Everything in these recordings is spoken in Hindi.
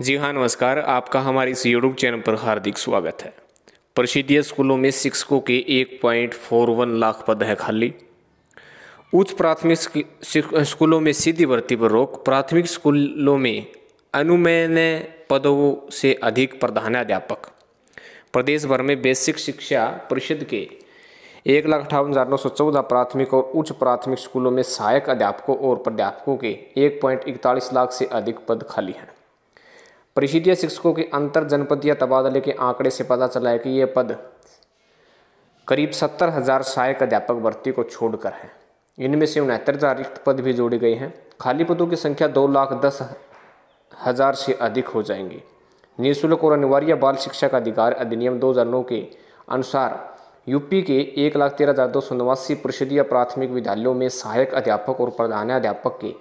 जी हाँ नमस्कार आपका हमारे इस यूट्यूब चैनल पर हार्दिक स्वागत है प्रसिद्धीय स्कूलों में शिक्षकों के 1.41 लाख पद हैं खाली उच्च प्राथमिक स्कूलों में सीधी भर्ती पर रोक प्राथमिक स्कूलों में अनुमेय पदों से अधिक प्रधानाध्यापक प्रदेश भर में बेसिक शिक्षा परिषद के एक लाख अठावन हज़ार नौ सौ चौदह प्राथमिक और उच्च प्राथमिक स्कूलों में सहायक अध्यापकों और प्राध्यापकों के एक पॉइंट इकतालीस लाख से अधिक पद खाली हैं परिषदीय शिक्षकों के अंतर जनपदीय तबादले के आंकड़े से पता चला है कि ये पद करीब सत्तर हज़ार सहायक अध्यापक भर्ती को छोड़कर है इनमें से उनहत्तर हज़ार रिक्त पद भी जोड़े गए हैं खाली पदों की संख्या दो लाख दस हज़ार से अधिक हो जाएंगी निःशुल्क और अनिवार्य बाल शिक्षा का अधिकार अधिनियम 2009 के अनुसार यूपी के एक लाख तेरह हज़ार दो सौ नवासी परिषदीय प्राथमिक विद्यालयों में सहायक अध्यापक और प्रधानाध्यापक के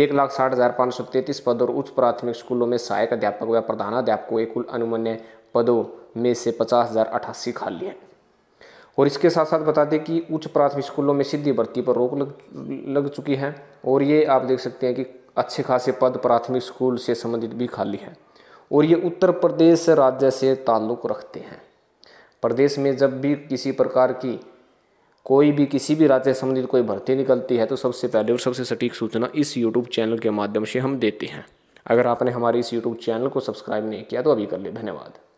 एक लाख साठ हज़ार पाँच सौ तैंतीस पद और उच्च प्राथमिक स्कूलों में सहायक अध्यापक व प्रधानाध्यापकों के कुल अनुमन्य पदों में से पचास हज़ार अठासी खाली हैं और इसके साथ साथ बता दें कि उच्च प्राथमिक स्कूलों में सीधी भर्ती पर रोक लग लग चुकी है और ये आप देख सकते हैं कि अच्छे खासे पद प्राथमिक स्कूल से संबंधित भी खाली हैं और ये उत्तर प्रदेश राज्य से ताल्लुक़ रखते हैं प्रदेश में जब भी किसी प्रकार की कोई भी किसी भी राज्य से संबंधित कोई भर्ती निकलती है तो सबसे पहले और सबसे सटीक सूचना इस यूट्यूब चैनल के माध्यम से हम देते हैं अगर आपने हमारे इस यूट्यूब चैनल को सब्सक्राइब नहीं किया तो अभी कर ले धन्यवाद